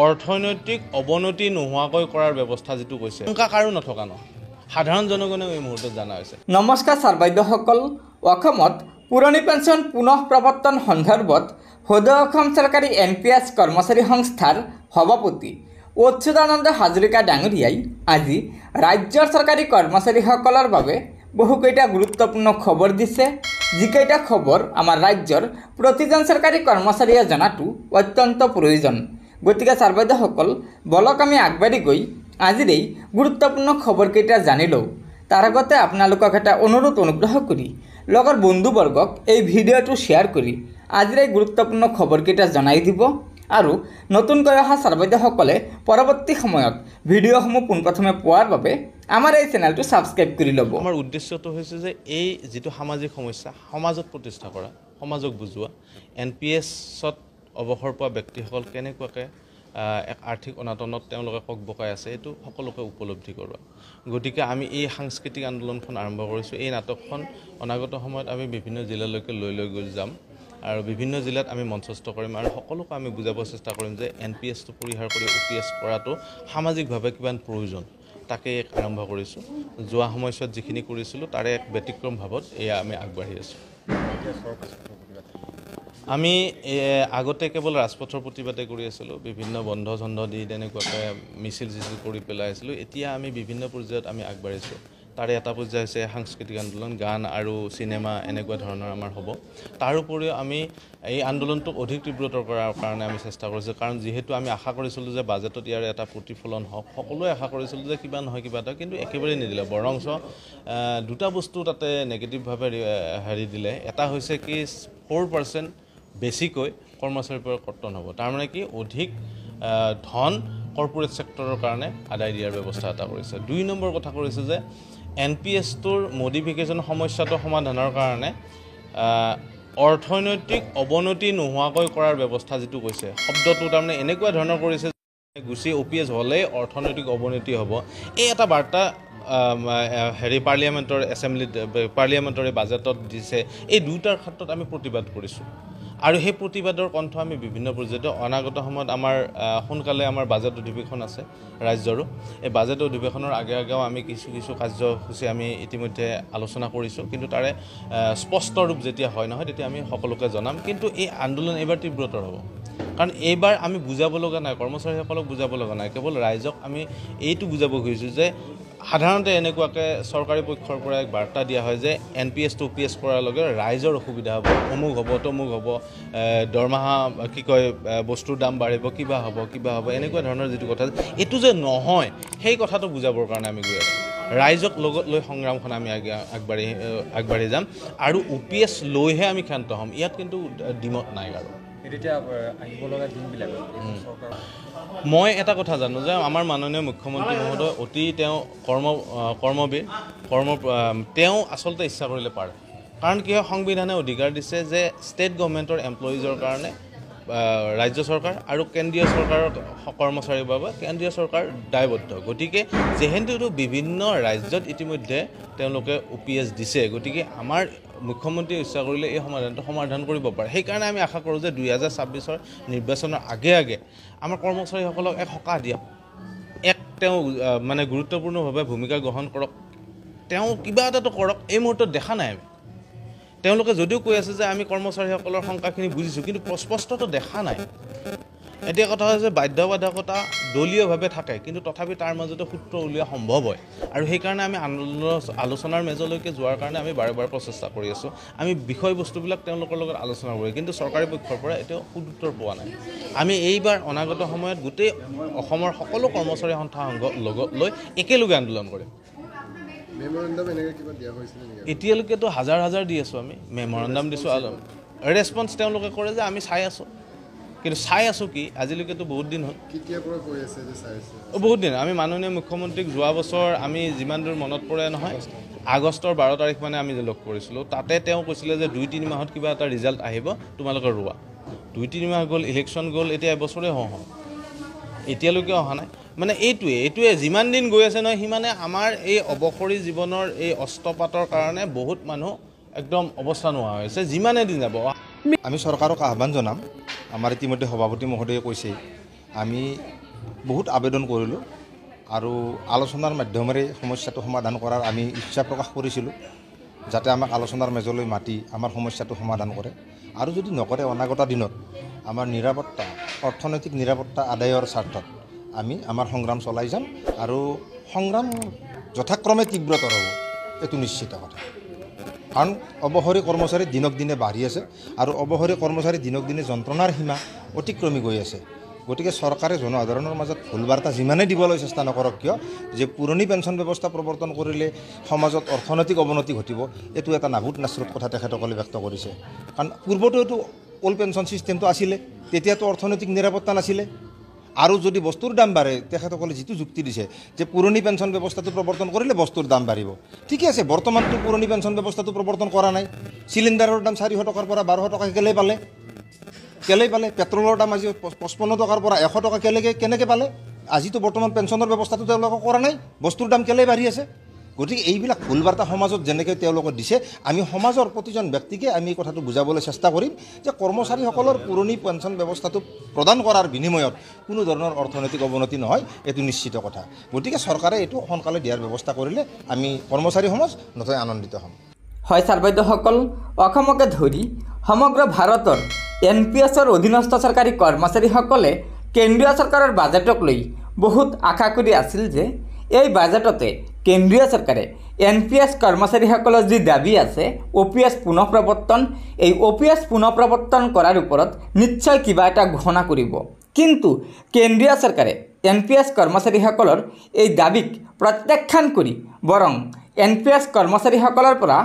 অৰ্থনৈতিক অৱনতি নোহোৱাকৈ কৰাৰ ব্যৱস্থা যিটো কৈছে কাৰো নথকা ন সাধাৰণ জনগণে এই মুহূৰ্তত জনা হৈছে নমস্কাৰ ছাৰ বাইদেউসকল অসমত পুৰণি পেঞ্চন পুনৰ প্ৰৱৰ্তন সন্দৰ্ভত সদৌ অসম চৰকাৰী এন পি এছ কৰ্মচাৰী সংস্থাৰ সভাপতি অচ্যুতানন্দ হাজৰিকা ডাঙৰীয়াই আজি ৰাজ্যৰ চৰকাৰী কৰ্মচাৰীসকলৰ বাবে বহুকেইটা গুৰুত্বপূৰ্ণ খবৰ দিছে যিকেইটা খবৰ আমাৰ ৰাজ্যৰ প্ৰতিজন চৰকাৰী কৰ্মচাৰীয়ে জনাটো অত্যন্ত প্ৰয়োজন গতিকে সার্বদেসকল বলক আমি আগবাড়ি গৈ আজিরে গুরুত্বপূর্ণ খবরকেইটা জানি লো তার আগতে আপনার এটা অনুরোধ অনুগ্রহ করে লগর বন্ধুবর্গক এই ভিডিওটি শেয়ার করে আজিরে গুরুত্বপূর্ণ খবরকেইটা জানাই দিব আর নতুনকৈ অহা সার্বদেসকলে পরবর্তী সময়ত ভিডিওসমূহ পোনপ্রথমে পয়ার বাবে আমার এই চ্যানেলটি সাবস্ক্রাইব করে লব আমার উদ্দেশ্যটো হৈছে যে এই যে সামাজিক সমস্যা সমাজত প্রতিষ্ঠা করা সমাজক বুঝা এন পি এসত অৱসৰ পোৱা ব্যক্তিসকল কেনেকুৱাকৈ এক আৰ্থিক অনাটনত তেওঁলোকে কক বকাই আছে এইটো সকলোকে উপলব্ধি কৰোৱা গতিকে আমি এই সাংস্কৃতিক আন্দোলনখন আৰম্ভ কৰিছোঁ এই নাটকখন অনাগত সময়ত আমি বিভিন্ন জিলালৈকে লৈ লৈ গৈ যাম আৰু বিভিন্ন জিলাত আমি মঞ্চস্থ কৰিম আৰু সকলোকে আমি বুজাব চেষ্টা কৰিম যে এন পি এছটো পৰিহাৰ কৰি অ' পি এছ কৰাটো সামাজিকভাৱে কিমান প্ৰয়োজন তাকেই এক আৰম্ভ কৰিছোঁ যোৱা সময়ছোৱাত যিখিনি কৰিছিলোঁ তাৰে এক ব্যতিক্ৰম ভাৱত এয়া আমি আগবাঢ়ি আছোঁ আমি আগতে কেৱল ৰাজপথৰ প্ৰতিবাদে কৰি আছিলোঁ বিভিন্ন বন্ধ চন্ধ দি তেনেকুৱাকৈ মিছিল চিছিল কৰি পেলাই আছিলোঁ এতিয়া আমি বিভিন্ন পৰ্যায়ত আমি আগবাঢ়িছোঁ তাৰে এটা পৰ্যায় হৈছে সাংস্কৃতিক আন্দোলন গান আৰু চিনেমা এনেকুৱা ধৰণৰ আমাৰ হ'ব তাৰোপৰিও আমি এই আন্দোলনটোক অধিক তীব্ৰতৰ কৰাৰ কাৰণে আমি চেষ্টা কৰিছোঁ কাৰণ যিহেতু আমি আশা কৰিছিলোঁ যে বাজেটত ইয়াৰ এটা প্ৰতিফলন হওক সকলোৱে আশা কৰিছিলোঁ যে কিবা নহয় কিবা এটা কিন্তু একেবাৰেই নিদিলে বৰঞ্চ দুটা বস্তু তাতে নেগেটিভভাৱে হেৰি দিলে এটা হৈছে কি ফ'ৰ পাৰ্চেণ্ট বেছিকৈ কৰ্মচাৰীৰ পৰা কৰ্তন হ'ব তাৰমানে কি অধিক ধন কৰ্পৰেট ছেক্টৰৰ কাৰণে আদায় দিয়াৰ ব্যৱস্থা এটা কৰিছে দুই নম্বৰ কথা কৰিছে যে এন পি এছটোৰ মডিফিকেশ্যন সমস্যাটো সমাধানৰ কাৰণে অৰ্থনৈতিক অৱনতি নোহোৱাকৈ কৰাৰ ব্যৱস্থা যিটো কৈছে শব্দটো তাৰমানে এনেকুৱা ধৰণৰ কৰিছে গুচি অ' পি এছ হ'লেই অৰ্থনৈতিক অৱনতি হ'ব এই এটা বাৰ্তা হেৰি পাৰ্লিয়ামেণ্টৰ এছেম্বলিত পাৰ্লিয়ামেণ্টৰে বাজেটত দিছে এই দুটাৰ ক্ষেত্ৰত আমি প্ৰতিবাদ কৰিছোঁ আৰু সেই প্ৰতিবাদৰ কণ্ঠ আমি বিভিন্ন পৰ্যায়ত অনাগত সময়ত আমাৰ সোনকালে আমাৰ বাজেট অধিৱেশন আছে ৰাজ্যৰো এই বাজেট অধিৱেশনৰ আগে আগেও আমি কিছু কিছু কাৰ্যসূচী আমি ইতিমধ্যে আলোচনা কৰিছোঁ কিন্তু তাৰে স্পষ্ট ৰূপ যেতিয়া হয় নহয় তেতিয়া আমি সকলোকে জনাম কিন্তু এই আন্দোলন এইবাৰ তীব্ৰতৰ হ'ব কাৰণ এইবাৰ আমি বুজাব লগা নাই কৰ্মচাৰীসকলক বুজাব লগা নাই কেৱল ৰাইজক আমি এইটো বুজাব খুজিছোঁ যে সাধাৰণতে এনেকুৱাকৈ চৰকাৰী পক্ষৰ পৰা এক বাৰ্তা দিয়া হয় যে N P S to P S কৰাৰ লগে লগে ৰাইজৰ অসুবিধা হ'ব অমুক হ'ব তমুক হ'ব দৰমহা কি কয় বস্তুৰ দাম বাঢ়িব কিবা হ'ব কিবা হ'ব এনেকুৱা ধৰণৰ যিটো কথা এইটো যে নহয় সেই কথাটো বুজাবৰ কাৰণে আমি গৈ আছোঁ ৰাইজক লগত লৈ সংগ্ৰামখন আমি আগবাঢ়ি আগবাঢ়ি যাম আৰু অ' পি এছ লৈহে আমি ক্ষান্ত হ'ম ইয়াত কিন্তু ডিমত নাই আৰু এতিয়া আহিব লগা মই এটা কথা জানো যে আমাৰ মাননীয় মুখ্যমন্ত্ৰী মহোদয় অতি তেওঁ কৰ্ম কৰ্মবীৰ কৰ্ম তেওঁ আচলতে ইচ্ছা কৰিলে পাৰে কাৰণ কি হয় সংবিধানে অধিকাৰ দিছে যে ষ্টেট গভমেণ্টৰ এমপ্লয়িজৰ কাৰণে ৰাজ্য চৰকাৰ আৰু কেন্দ্ৰীয় চৰকাৰৰ কৰ্মচাৰীৰ বাবে কেন্দ্ৰীয় চৰকাৰ দায়বদ্ধ গতিকে যেহেতু বিভিন্ন ৰাজ্যত ইতিমধ্যে তেওঁলোকে অ' পি এছ দিছে গতিকে আমাৰ মুখ্যমন্ত্ৰীয়ে ইচ্ছা কৰিলে এই সমাধানটো সমাধান কৰিব পাৰে সেইকাৰণে আমি আশা কৰোঁ যে দুই হাজাৰ ছাব্বিছৰ নিৰ্বাচনৰ আগে আগে আমাৰ কৰ্মচাৰীসকলক এক সকাহ দিয়ক এক তেওঁ মানে গুৰুত্বপূৰ্ণভাৱে ভূমিকা গ্ৰহণ কৰক তেওঁ কিবা এটাটো কৰক এই মুহূৰ্তত দেখা নাই আমি তেওঁলোকে যদিও কৈ আছে যে আমি কৰ্মচাৰীসকলৰ শংকাখিনি বুজিছোঁ কিন্তু স্পষ্টটো দেখা নাই এতিয়া কথা হৈছে বাধ্যবাধকতা দলীয়ভাৱে থাকে কিন্তু তথাপি তাৰ মাজতে সূত্ৰ উলিওৱা সম্ভৱ হয় আৰু সেইকাৰণে আমি আলোচনাৰ মেজলৈকে যোৱাৰ কাৰণে আমি বাৰে বাৰে প্ৰচেষ্টা কৰি আছোঁ আমি বিষয়বস্তুবিলাক তেওঁলোকৰ লগত আলোচনা কৰি কিন্তু চৰকাৰী পক্ষৰ পৰা এতিয়াও সুদুত্তৰ পোৱা নাই আমি এইবাৰ অনাগত সময়ত গোটেই অসমৰ সকলো কৰ্মচাৰী সন্থা সংঘ লগত লৈ একেলগে আন্দোলন কৰিম এতিয়ালৈকেতো হাজাৰ হাজাৰ দি আছোঁ আমি মেম'ৰেণ্ডাম দিছোঁ ৰেছপঞ্চ তেওঁলোকে কৰে যে আমি চাই আছোঁ কিন্তু চাই আছোঁ কি আজিলৈকেতো বহুত দিন হ'ল বহুত দিন আমি মাননীয় মুখ্যমন্ত্ৰীক যোৱা বছৰ আমি যিমান দূৰ মনত পৰে নহয় আগষ্টৰ বাৰ তাৰিখ মানে আমি যে লগ কৰিছিলোঁ তাতে তেওঁ কৈছিলে যে দুই তিনি মাহত কিবা এটা ৰিজাল্ট আহিব তোমালোকৰ ৰোৱা দুই তিনি মাহ গ'ল ইলেকশ্যন গ'ল এতিয়া এবছৰে হওঁ হওঁ এতিয়ালৈকে অহা নাই মানে এইটোৱে এইটোৱে যিমান দিন গৈ আছে নহয় সিমানে আমাৰ এই অৱসৰী জীৱনৰ এই অস্ত্ৰপাতৰ কাৰণে বহুত মানুহ একদম অৱস্থা নোহোৱা হৈছে যিমানে দিন যাব আমি চৰকাৰক আহ্বান জনাম আমাৰ ইতিমধ্যে সভাপতি মহোদয়ে কৈছে আমি বহুত আবেদন কৰিলোঁ আৰু আলোচনাৰ মাধ্যমেৰে সমস্যাটো সমাধান কৰাৰ আমি ইচ্ছা প্ৰকাশ কৰিছিলোঁ যাতে আমাক আলোচনাৰ মেজলৈ মাতি আমাৰ সমস্যাটো সমাধান কৰে আৰু যদি নকৰে অনাগত দিনত আমাৰ নিৰাপত্তা অৰ্থনৈতিক নিৰাপত্তা আদায়ৰ স্বাৰ্থত আমি আমাৰ সংগ্ৰাম চলাই যাম আৰু সংগ্ৰাম যথাক্ৰমে তীব্ৰতৰ হ'ব এইটো নিশ্চিত কথা কাৰণ অৱসৰী কৰ্মচাৰী দিনক দিনে বাঢ়ি আছে আৰু অৱসৰী কৰ্মচাৰী দিনক দিনে যন্ত্ৰণাৰ সীমা অতিক্ৰমি গৈ আছে গতিকে চৰকাৰে জনসাধাৰণৰ মাজত ভুল বাৰ্তা যিমানেই দিবলৈ চেষ্টা নকৰক কিয় যে পুৰণি পেঞ্চন ব্যৱস্থা প্ৰৱৰ্তন কৰিলে সমাজত অৰ্থনৈতিক অৱনতি ঘটিব এইটো এটা নাহুত নাচৰত কথা তেখেতসকলে ব্যক্ত কৰিছে কাৰণ পূৰ্বতেওতো অল্ড পেঞ্চন ছিষ্টেমটো আছিলে তেতিয়াতো অৰ্থনৈতিক নিৰাপত্তা নাছিলে আৰু যদি বস্তুৰ দাম বাঢ়ে তেখেতসকলে যিটো যুক্তি দিছে যে পুৰণি পেঞ্চন ব্যৱস্থাটো প্ৰৱৰ্তন কৰিলে বস্তুৰ দাম বাঢ়িব ঠিকে আছে বৰ্তমানটো পুৰণি পেঞ্চন ব্যৱস্থাটো প্ৰৱৰ্তন কৰা নাই চিলিণ্ডাৰৰ দাম চাৰিশ টকাৰ পৰা বাৰশ টকা কেলেই পালে কেলেই পালে পেট্ৰলৰ দাম আজি পঁচপন্ন টকাৰ পৰা এশ টকা কেলেকে কেনেকৈ পালে আজিতো বৰ্তমান পেঞ্চনৰ ব্যৱস্থাটো তেওঁলোকে কৰা নাই বস্তুৰ দাম কেলেই বাঢ়ি আছে গতিকে এইবিলাক ভুল বাৰ্তা সমাজত যেনেকৈ তেওঁলোকক দিছে আমি সমাজৰ প্ৰতিজন ব্যক্তিকে আমি কথাটো বুজাবলৈ চেষ্টা কৰিম যে কৰ্মচাৰীসকলৰ পুৰণি পেঞ্চন ব্যৱস্থাটো প্ৰদান কৰাৰ বিনিময়ত কোনো ধৰণৰ অৰ্থনৈতিক অৱনতি নহয় এইটো নিশ্চিত কথা গতিকে চৰকাৰে এইটো সোনকালে দিয়াৰ ব্যৱস্থা কৰিলে আমি কৰ্মচাৰী সমাজ নথৈ আনন্দিত হ'ম হয় ছাৰ বাইদেউসকল অসমকে ধৰি সমগ্ৰ ভাৰতৰ এন পি এছৰ অধীনস্থ চৰকাৰী কৰ্মচাৰীসকলে কেন্দ্ৰীয় চৰকাৰৰ বাজেটক লৈ বহুত আশা কৰি আছিল যে এই বাজেটতে কেন্দ্ৰীয় চৰকাৰে এন পি এছ কৰ্মচাৰীসকলৰ যি দাবী আছে অ' পি এছ পুনৰ প্ৰৱৰ্তন এই অ' পি এছ পুনৰ প্ৰৱৰ্তন কৰাৰ ওপৰত নিশ্চয় কিবা এটা ঘোষণা কৰিব কিন্তু কেন্দ্ৰীয় চৰকাৰে এন পি এছ কৰ্মচাৰীসকলৰ এই দাবীক প্ৰত্যাখ্যান কৰি বৰং এন পি এছ কৰ্মচাৰীসকলৰ পৰা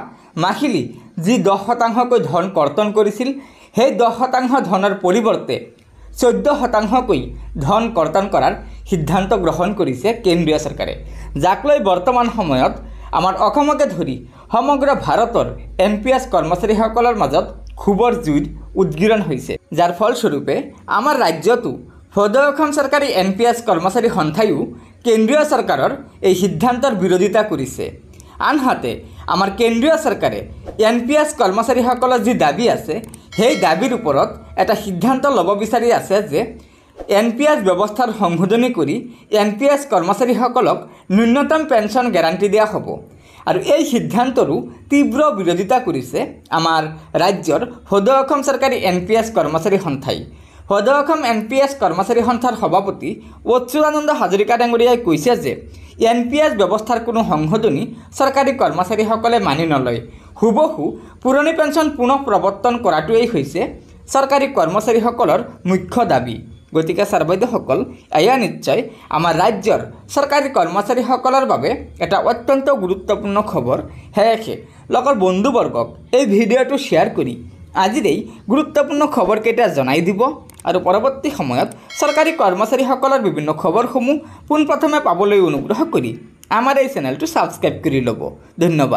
মাহিলী যি দহ শতাংশকৈ ধন কৰ্তন কৰিছিল সেই দহ শতাংশ ধনৰ পৰিৱৰ্তে চৈধ্য শতাংশকৈ ধন কৰ্তন কৰাৰ সিদ্ধান্ত গ্ৰহণ কৰিছে কেন্দ্ৰীয় চৰকাৰে যাক লৈ বৰ্তমান সময়ত আমাৰ অসমকে ধৰি সমগ্ৰ ভাৰতৰ এম পি এছ কৰ্মচাৰীসকলৰ মাজত খুবৰ জুইত উদগীৰণ হৈছে যাৰ ফলস্বৰূপে আমাৰ ৰাজ্যতো সদৌ অসম চৰকাৰী এন পি এছ কৰ্মচাৰী সন্থায়ো কেন্দ্ৰীয় চৰকাৰৰ এই সিদ্ধান্তৰ বিৰোধিতা কৰিছে আনহাতে আমাৰ কেন্দ্ৰীয় চৰকাৰে এন পি এছ কৰ্মচাৰীসকলৰ যি দাবী আছে সেই দাবীৰ ওপৰত এটা সিদ্ধান্ত ল'ব বিচাৰি আছে যে এন পি এছ ব্যৱস্থাত সংশোধনী কৰি এন পি এছ কৰ্মচাৰীসকলক ন্যূনতম পেঞ্চন গেৰাণ্টি দিয়া হ'ব আৰু এই সিদ্ধান্তৰো তীব্ৰ বিৰোধিতা কৰিছে আমাৰ ৰাজ্যৰ সদৌ অসম চৰকাৰী এন পি এছ কৰ্মচাৰী সন্থাই সদৌ অসম এন পি এছ কৰ্মচাৰী সন্থাৰ সভাপতি অচ্যুতানন্দ হাজৰিকা ডাঙৰীয়াই কৈছে যে এন পি এছ ব্যৱস্থাৰ কোনো সংশোধনী চৰকাৰী কৰ্মচাৰীসকলে মানি নলয় হুবহু পুৰণি পেঞ্চন পুনৰ প্ৰৱৰ্তন কৰাটোৱেই হৈছে চৰকাৰী কৰ্মচাৰীসকলৰ মুখ্য দাবী গতিকে ছাৰ বাইদেউসকল এয়া নিশ্চয় আমাৰ ৰাজ্যৰ চৰকাৰী কৰ্মচাৰীসকলৰ বাবে এটা অত্যন্ত গুৰুত্বপূৰ্ণ খবৰ সেয়েহে লগৰ বন্ধুবৰ্গক এই ভিডিঅ'টো শ্বেয়াৰ কৰি আজিৰ এই গুৰুত্বপূৰ্ণ খবৰকেইটা জনাই দিব আৰু পৰৱৰ্তী সময়ত চৰকাৰী কৰ্মচাৰীসকলৰ বিভিন্ন খবৰসমূহ পোনপ্ৰথমে পাবলৈ অনুগ্ৰহ কৰি আমাৰ এই চেনেলটো ছাবস্ক্ৰাইব কৰি ল'ব ধন্যবাদ